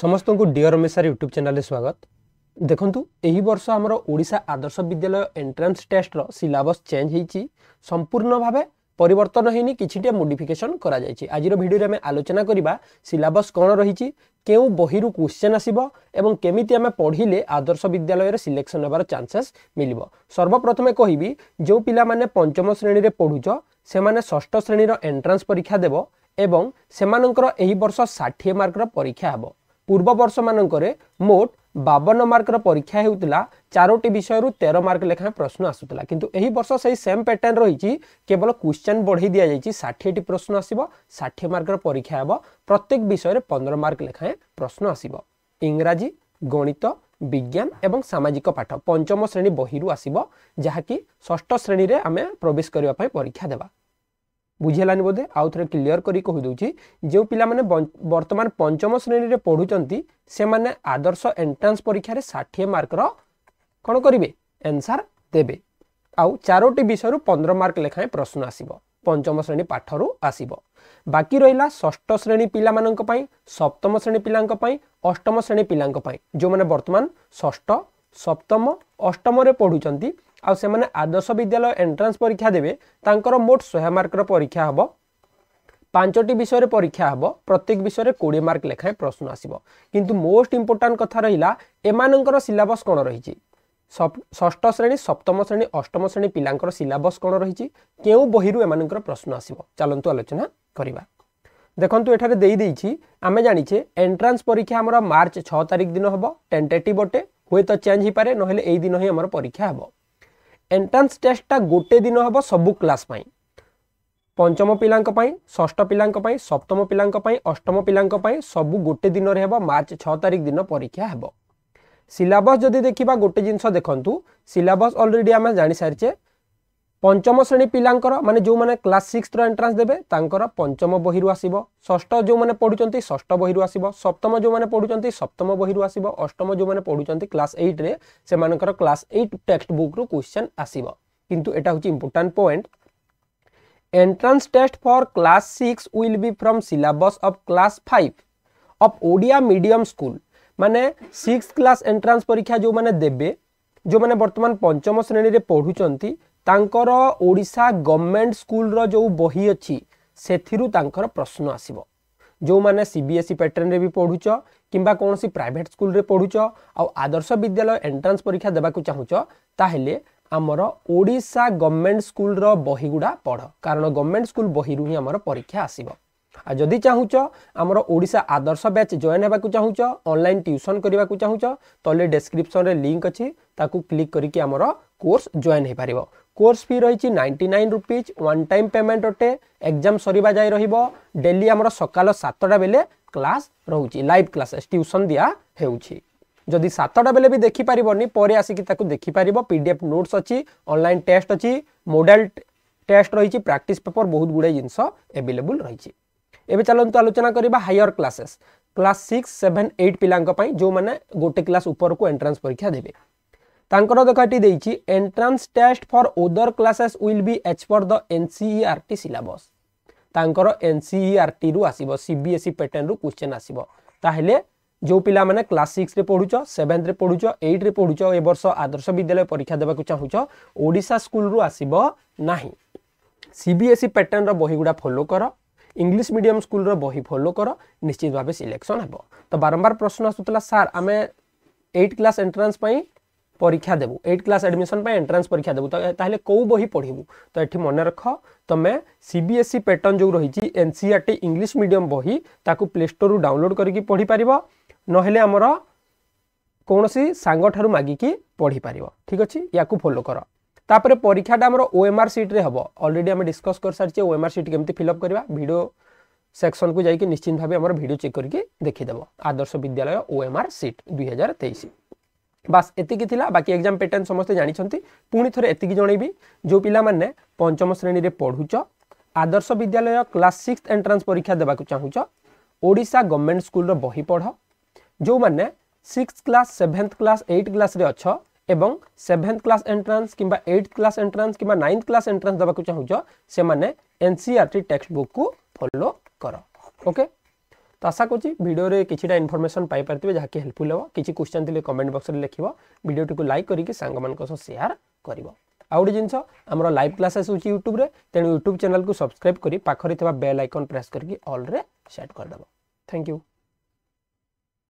ସମସ୍ତଙ୍କୁ dear ମିଶାର YouTube ଚ୍ୟାନେଲରେ ସ୍ୱାଗତ ଦେଖନ୍ତୁ ଏହି ବର୍ଷ ଆମର ଓଡ଼ିଶା ଆଦର୍ଶ ବିଦ୍ୟାଳୟ ଏଣ୍ଟ୍ରାନ୍ସ ଟେଷ୍ଟର ସିଲାବସ୍ ଚେଞ୍ଜ ହେଇଛି ସମ୍ପୂର୍ଣ୍ଣ ଭାବେ পরিবর্তন হয়নি কিছুটা মোডিফিকেসন করা যাই আজির ভিডিওরে আমি আলোচনা করা সিলাবস কণ রয়েছে কেউ বহির কোশ্চেন আসব এবং কেমিতি আমি পড়লে আদর্শ বিদ্যালয়ের সিলেকশন হবার চান্সেস মিলব সর্বপ্রথমে কহবি যে পিলা মানে পঞ্চম শ্রেণীরে পড়ুছ সেমানে ষষ্ঠ শ্রেণীর এন্ট্রান্স পরীক্ষা দেব এবং সেমানଙ୍କର ଏହି ବର୍ଷ ଷାଠିଏ ମାର୍କର ପରୀକ୍ଷା ହେବ ପୂର୍ବ ବର୍ଷମାନଙ୍କରେ ମୋଟ ବାବନ ମାର୍କର ପରୀକ୍ଷା ହେଉଥିଲା ଚାରୋଟି ବିଷୟରୁ ତେର ମାର୍କ ଲେଖାଏଁ ପ୍ରଶ୍ନ ଆସୁଥିଲା କିନ୍ତୁ ଏହି ବର୍ଷ ସେହି ସେମ୍ ପ୍ୟାଟର୍ନ ରହିଛି କେବଳ କ୍ୱେଶ୍ଚନ୍ ବଢ଼େଇ ଦିଆଯାଇଛି ଷାଠିଏଟି ପ୍ରଶ୍ନ ଆସିବ ଷାଠିଏ ମାର୍କର ପରୀକ୍ଷା ହେବ ପ୍ରତ୍ୟେକ ବିଷୟରେ ପନ୍ଦର ମାର୍କ ଲେଖାଏଁ ପ୍ରଶ୍ନ ଆସିବ ଇଂରାଜୀ ଗଣିତ ବିଜ୍ଞାନ ଏବଂ ସାମାଜିକ ପାଠ ପଞ୍ଚମ ଶ୍ରେଣୀ ବହିରୁ ଆସିବ ଯାହାକି ଷଷ୍ଠ ଶ୍ରେଣୀରେ ଆମେ ପ୍ରବେଶ କରିବା ପାଇଁ ପରୀକ୍ଷା ଦେବା ବୁଝିହେଲାନି ବୋଧେ ଆଉ ଥରେ କ୍ଲିଅର କରି କହିଦେଉଛି ଯେଉଁ ପିଲାମାନେ ବର୍ତ୍ତମାନ ପଞ୍ଚମ ଶ୍ରେଣୀରେ ପଢ଼ୁଛନ୍ତି ସେମାନେ ଆଦର୍ଶ ଏଣ୍ଟ୍ରାନ୍ସ ପରୀକ୍ଷାରେ ଷାଠିଏ ମାର୍କର କ'ଣ କରିବେ ଏନ୍ସାର୍ ଦେବେ ଆଉ ଚାରୋଟି ବିଷୟରୁ ପନ୍ଦର ମାର୍କ ଲେଖାଏଁ ପ୍ରଶ୍ନ ଆସିବ ପଞ୍ଚମ ଶ୍ରେଣୀ ପାଠରୁ ଆସିବ ବାକି ରହିଲା ଷଷ୍ଠ ଶ୍ରେଣୀ ପିଲାମାନଙ୍କ ପାଇଁ ସପ୍ତମ ଶ୍ରେଣୀ ପିଲାଙ୍କ ପାଇଁ ଅଷ୍ଟମ ଶ୍ରେଣୀ ପିଲାଙ୍କ ପାଇଁ ଯେଉଁମାନେ ବର୍ତ୍ତମାନ ଷଷ୍ଠ ସପ୍ତମ ଅଷ୍ଟମରେ ପଢ଼ୁଛନ୍ତି ଆଉ ସେମାନେ ଆଦର୍ଶ ବିଦ୍ୟାଳୟ ଏଣ୍ଟ୍ରାନ୍ସ ପରୀକ୍ଷା ଦେବେ ତାଙ୍କର ମୋଟ ଶହେ ମାର୍କର ପରୀକ୍ଷା ହେବ ପାଞ୍ଚଟି ବିଷୟରେ ପରୀକ୍ଷା ହେବ ପ୍ରତ୍ୟେକ ବିଷୟରେ କୋଡ଼ିଏ ମାର୍କ ଲେଖାଏଁ ପ୍ରଶ୍ନ ଆସିବ କିନ୍ତୁ ମୋଷ୍ଟ ଇମ୍ପୋର୍ଟାଣ୍ଟ କଥା ରହିଲା ଏମାନଙ୍କର ସିଲାବସ୍ କ'ଣ ରହିଛି ଷଷ୍ଠ ଶ୍ରେଣୀ ସପ୍ତମ ଶ୍ରେଣୀ ଅଷ୍ଟମ ଶ୍ରେଣୀ ପିଲାଙ୍କର ସିଲାବସ୍ କ'ଣ ରହିଛି କେଉଁ ବହିରୁ ଏମାନଙ୍କର ପ୍ରଶ୍ନ ଆସିବ ଚାଲନ୍ତୁ ଆଲୋଚନା କରିବା ଦେଖନ୍ତୁ ଏଠାରେ ଦେଇଦେଇଛି ଆମେ ଜାଣିଛେ ଏଣ୍ଟ୍ରାନ୍ସ ପରୀକ୍ଷା ଆମର ମାର୍ଚ୍ଚ ଛଅ ତାରିଖ ଦିନ ହେବ ଟେନ୍ଟେଟିଭ୍ ଅଟେ ହୁଏତ ଚେଞ୍ଜ ହୋଇପାରେ ନହେଲେ ଏଇ ଦିନ ହିଁ ଆମର ପରୀକ୍ଷା ହେବ ଏଣ୍ଟ୍ରାନ୍ସ ଟେଷ୍ଟଟା ଗୋଟେ ଦିନ ହେବ ସବୁ କ୍ଲାସ୍ ପାଇଁ ପଞ୍ଚମ ପିଲାଙ୍କ ପାଇଁ ଷଷ୍ଠ ପିଲାଙ୍କ ପାଇଁ ସପ୍ତମ ପିଲାଙ୍କ ପାଇଁ ଅଷ୍ଟମ ପିଲାଙ୍କ ପାଇଁ ସବୁ ଗୋଟେ ଦିନରେ ହେବ ମାର୍ଚ୍ଚ ଛଅ ତାରିଖ ଦିନ ପରୀକ୍ଷା ହେବ ସିଲାବସ୍ ଯଦି ଦେଖିବା ଗୋଟେ ଜିନିଷ ଦେଖନ୍ତୁ ସିଲାବସ୍ ଅଲରେଡ଼ି ଆମେ ଜାଣିସାରିଛେ পঞ্চম শ্রেণী পিলাঙ্কর মানে যে ক্লাস সিক্সর এন্ট্রান্স দেবে তাঁকর পঞ্চম বহিরু আসব ষষ্ঠ যে পড়ুঁচ ষষ্ঠ বহিরু আসব সপ্তম যে পড়ুঁচ সপ্তম বহিরু আসব অষ্টম যে পড়ুঁচ ক্লাস এইট্রে সে ক্লাস এইট টেক্সট বুক্রু কোশ্চেন আসব কিন্তু এটা হচ্ছে important point entrance test for class six will be from syllabus of class five of Odia medium school মানে সিক্স ক্লাস এন্ট্রান্স পরীক্ষা যে দেবে যে বর্তমান পঞ্চম শ্রেণীরে পড়ুঁচ ତାଙ୍କର ଓଡ଼ିଶା ଗଭର୍ଣ୍ଣମେଣ୍ଟ ସ୍କୁଲର ଯେଉଁ ବହି ଅଛି ସେଥିରୁ ତାଙ୍କର ପ୍ରଶ୍ନ ଆସିବ ଯେଉଁମାନେ ସି ବି ଏସ୍ ଇ ପ୍ୟାଟର୍ନରେ ବି ପଢ଼ୁଛ କିମ୍ବା କୌଣସି ପ୍ରାଇଭେଟ୍ ସ୍କୁଲରେ ପଢ଼ୁଛ ଆଉ ଆଦର୍ଶ ବିଦ୍ୟାଳୟ ଏଣ୍ଟ୍ରାନ୍ସ ପରୀକ୍ଷା ଦେବାକୁ ଚାହୁଁଛ ତାହେଲେ ଆମର ଓଡ଼ିଶା ଗଭର୍ଣ୍ଣମେଣ୍ଟ ସ୍କୁଲର ବହିଗୁଡ଼ା ପଢ଼ କାରଣ ଗଭର୍ଣ୍ଣମେଣ୍ଟ ସ୍କୁଲ ବହିରୁ ହିଁ ଆମର ପରୀକ୍ଷା ଆସିବ ଆଉ ଯଦି ଚାହୁଁଛ ଆମର ଓଡ଼ିଶା ଆଦର୍ଶ ବ୍ୟାଚ୍ ଜଏନ୍ ହେବାକୁ ଚାହୁଁଛ ଅନଲାଇନ୍ ଟ୍ୟୁସନ୍ କରିବାକୁ ଚାହୁଁଛ ତଲେ ଡେସ୍କ୍ରିପ୍ସନ୍ରେ ଲିଙ୍କ୍ ଅଛି ତାକୁ କ୍ଲିକ୍ କରିକି ଆମର କୋର୍ସ ଜଏନ୍ ହୋଇପାରିବ কোর্স ফি রয়েছে ninety nine rupees one time payment অটে এক্সাম সরিবা যাই রহব ডেলি আমার সকাল সাতটা বেলে ক্লাস রয়েছে লাইভ ক্লাসেস টিউশন দিয়া হেউছি যদি সাতটা বেলে বি দেখিপারবনি পরে আসিকি তাকে দেখিপার পিডিএফ নোটস অছি অনলাইন টেস্ট অছি মোডেল টেস্ট রয়েছে প্র্যাকটিস পেপর বহুত গুড়াই জিনিস এভেলেবল রয়েছে এবে চলতু আলোচনা করা higher classes class six seven eight পিলাঙ্ যে গোটে ক্লাস উপরকু এন্ট্রান্স পরীক্ষা দেবে ତାଙ୍କର ଦେଖ ଏଠି ଦେଇଛି entrance test for other classes will be H for the NCERT syllabus ତାଙ୍କର ଏନ୍ସିଇଆର୍ଟିରୁ ଆସିବ ସିବିଏସ୍ଇ ପ୍ୟାଟର୍ନରୁ କ୍ୱେଶ୍ଚନ୍ ଆସିବ ତାହେଲେ ଯେଉଁ ପିଲାମାନେ କ୍ଲାସ୍ ସିକ୍ସରେ ପଢ଼ୁଛ ସେଭେନ୍ଥରେ ପଢ଼ୁଛ ଏଇଟ୍ରେ ପଢ଼ୁଛ ଏ ବର୍ଷ ଆଦର୍ଶ ବିଦ୍ୟାଳୟ ପରୀକ୍ଷା ଦେବାକୁ ଚାହୁଁଛ ଓଡ଼ିଶା ସ୍କୁଲରୁ ଆସିବ ନାହିଁ ସିବିଏସ୍ଇ ପ୍ୟାଟର୍ନର ବହିଗୁଡ଼ା ଫଲୋ କର ইংলিশ মিডিয়াম স্কুলর বহি ফলো কর নিশ্চিত ভাবে সিলেকশন হব তো বারম্বার প্রশ্ন আসুলা স্যার আমি এইট ক্লাস এন্ট্রান্স परीक्षा देव एट क्लास एडमिशन पर एंट्रान्स परीक्षा देवु तो कौ बही पढ़वु तो ये मन रख तुम C B S E pattern जो रही N C R T English medium बही ताक प्ले स्टोर डाउनलोड करके पढ़ी पार नमर कौन सांग मगिकी पढ़ी पार ठीक अच्छे या फलो कर तापर परीक्षाटा आम ओ एम आर रे हम अलरेडी आम डिस्कस कर सारी ओ एम आर सीट कमी फिलअप करवा भिड सेक्शन को जाकि निश्चिंत भाव भिड चेक करके देखीदेव आदर्श विद्यालय ओ एम आर सीट दुई हजार तेईस ବାସ୍ ଏତିକି ଥିଲା ବାକି ଏକ୍ଜାମ୍ ପ୍ୟାଟର୍ନ ସମସ୍ତେ ଜାଣିଛନ୍ତି ପୁଣି ଥରେ ଏତିକି ଜଣେଇବି ଯେଉଁ ପିଲାମାନେ ପଞ୍ଚମ ଶ୍ରେଣୀରେ ପଢ଼ୁଛ ଆଦର୍ଶ ବିଦ୍ୟାଳୟ କ୍ଲାସ୍ ସିକ୍ସ ଏଣ୍ଟ୍ରାନ୍ସ ପରୀକ୍ଷା ଦେବାକୁ ଚାହୁଁଛ ଓଡ଼ିଶା ଗଭର୍ଣ୍ଣମେଣ୍ଟ ସ୍କୁଲର ବହି ପଢ଼ ଯେଉଁମାନେ six class seventh class eight କ୍ଲାସ୍ରେ ଅଛ ଏବଂ ସେଭେନ୍ଥ କ୍ଲାସ୍ ଏଣ୍ଟ୍ରାନ୍ସ କିମ୍ବା ଏଇଟ୍ କ୍ଲାସ୍ ଏଣ୍ଟ୍ରାନ୍ସ କିମ୍ବା ନାଇନ୍ଥ କ୍ଲାସ୍ ଏଣ୍ଟ୍ରାନ୍ସ ଦେବାକୁ ଚାହୁଁଛ ସେମାନେ N C R T text ବୁକ୍କୁ ଫଲୋ କର ଓକେ তো আশা করছি ভিডিওরে কিছুটা ইনফরমেশন পাইপারে যাকে হেল্পফুল হব কিছু কোশ্চেন থাকলে কমেন্ট বক্সরে লিখব ভিডিওটি লাইক করিকি সাংগ মান সহ সেয়ার করব ଆଉ ଗୋଟେ ଜିନିଷ ଆମର ଲାଇଭ୍ କ୍ଲାସ୍ ଆସୁଛି ୟୁଟ୍ୟୁବ୍ରେ ତେଣୁ ୟୁଟ୍ୟୁବ୍ ଚ୍ୟାନେଲ୍କୁ ସବସ୍କ୍ରାଇବ୍ କରି ପାଖରେ ଥିବା ବେଲ୍ ଆଇକନ୍ ପ୍ରେସ୍ କରିକି ଅଲ୍ରେ ସେଟ୍ କରିଦେବ ଥ୍ୟାଙ୍କ ୟୁ